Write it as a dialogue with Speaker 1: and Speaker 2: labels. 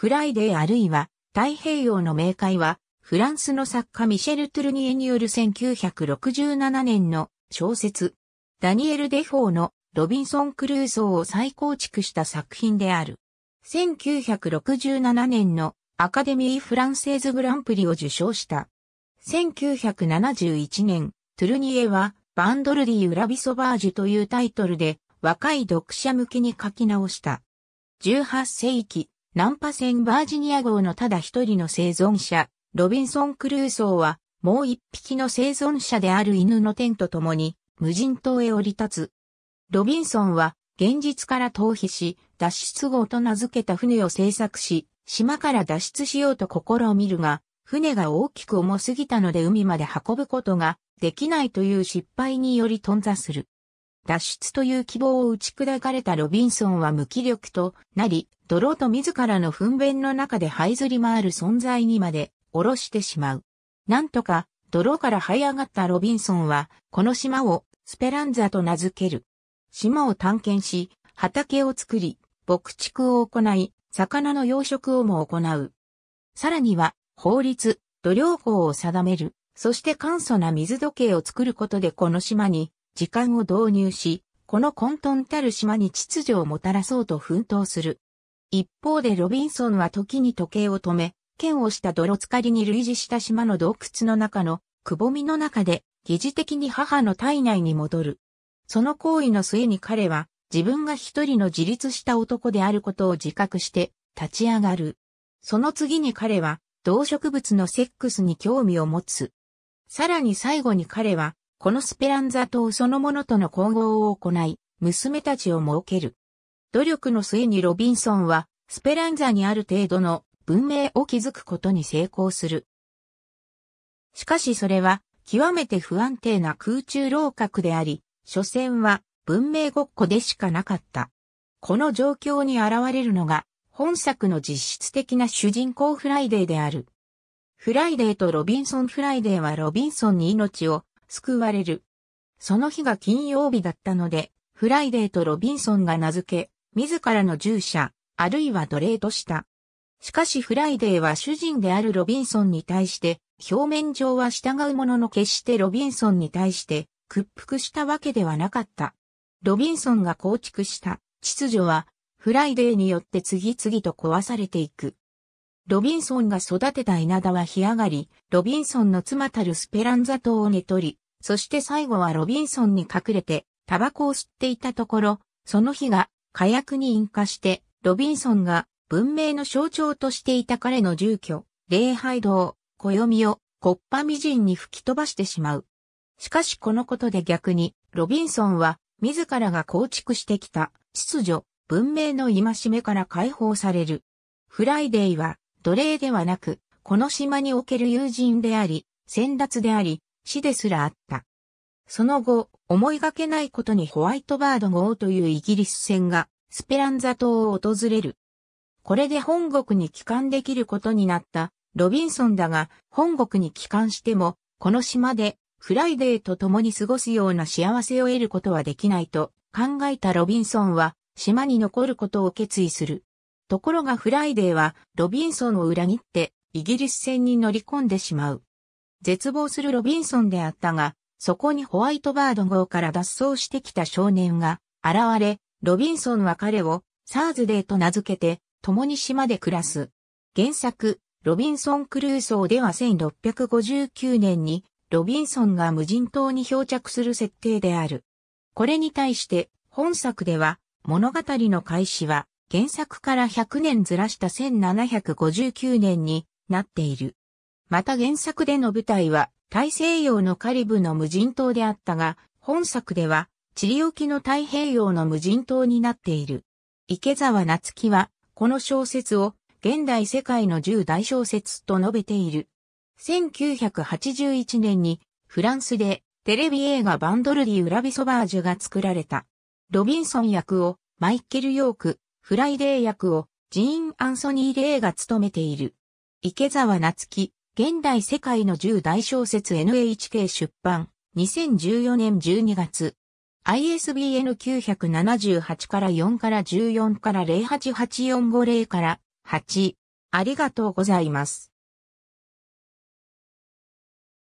Speaker 1: フライデーあるいは太平洋の冥界は、フランスの作家ミシェル・トゥルニエによる1967年の小説、ダニエル・デフォーのロビンソン・クルーソーを再構築した作品である。1967年のアカデミー・フランセーズ・グランプリを受賞した。1971年、トゥルニエはバンドルディ・ウラビソバージュというタイトルで若い読者向けに書き直した。18世紀、ナンパ船バージニア号のただ一人の生存者、ロビンソン・クルーソーは、もう一匹の生存者である犬の天と共に、無人島へ降り立つ。ロビンソンは、現実から逃避し、脱出号と名付けた船を制作し、島から脱出しようと試みるが、船が大きく重すぎたので海まで運ぶことができないという失敗により頓挫する。脱出という希望を打ち砕かれたロビンソンは無気力となり、泥と自らの糞便の中で這いずり回る存在にまで下ろしてしまう。なんとか、泥から這い上がったロビンソンは、この島をスペランザと名付ける。島を探検し、畑を作り、牧畜を行い、魚の養殖をも行う。さらには、法律、土量法を定める、そして簡素な水時計を作ることでこの島に時間を導入し、この混沌たる島に秩序をもたらそうと奮闘する。一方でロビンソンは時に時計を止め、剣をした泥つかりに類似した島の洞窟の中の、くぼみの中で、疑似的に母の体内に戻る。その行為の末に彼は、自分が一人の自立した男であることを自覚して、立ち上がる。その次に彼は、動植物のセックスに興味を持つ。さらに最後に彼は、このスペランザ島そのものとの混合を行い、娘たちを設ける。努力の末にロビンソンは、スペランザにある程度の文明を築くことに成功する。しかしそれは、極めて不安定な空中楼閣であり、所詮は文明ごっこでしかなかった。この状況に現れるのが、本作の実質的な主人公フライデーである。フライデーとロビンソン・フライデーはロビンソンに命を救われる。その日が金曜日だったので、フライデーとロビンソンが名付け、自らの従者、あるいは奴隷とした。しかしフライデーは主人であるロビンソンに対して、表面上は従うものの決してロビンソンに対して屈服したわけではなかった。ロビンソンが構築した秩序は、フライデーによって次々と壊されていく。ロビンソンが育てた稲田は干上がり、ロビンソンの妻たるスペランザ島を寝取り、そして最後はロビンソンに隠れて、タバコを吸っていたところ、その火が火薬に引火して、ロビンソンが文明の象徴としていた彼の住居、礼拝堂、暦を、コッパみじんに吹き飛ばしてしまう。しかしこのことで逆に、ロビンソンは、自らが構築してきた、秩序、文明の戒めから解放される。フライデーは、奴隷ではなく、この島における友人であり、先達であり、死ですらあった。その後、思いがけないことにホワイトバード号というイギリス船が、スペランザ島を訪れる。これで本国に帰還できることになった、ロビンソンだが、本国に帰還しても、この島で、フライデーと共に過ごすような幸せを得ることはできないと考えたロビンソンは、島に残ることを決意する。ところがフライデーはロビンソンを裏切ってイギリス戦に乗り込んでしまう。絶望するロビンソンであったが、そこにホワイトバード号から脱走してきた少年が現れ、ロビンソンは彼をサーズデーと名付けて共に島で暮らす。原作、ロビンソン・クルーソーでは1659年にロビンソンが無人島に漂着する設定である。これに対して本作では物語の開始は原作から100年ずらした1759年になっている。また原作での舞台は大西洋のカリブの無人島であったが、本作ではチリ沖の太平洋の無人島になっている。池沢夏樹は、この小説を現代世界の10大小説と述べている。1981年にフランスでテレビ映画バンドルディ・ウラビソバージュが作られた。ロビンソン役をマイケル・ヨーク、フライデー役をジーン・アンソニー・レイが務めている。池澤夏樹、現代世界の10大小説 NHK 出版、2014年12月。ISBN 978から4から14から08845から8。ありがとうございます。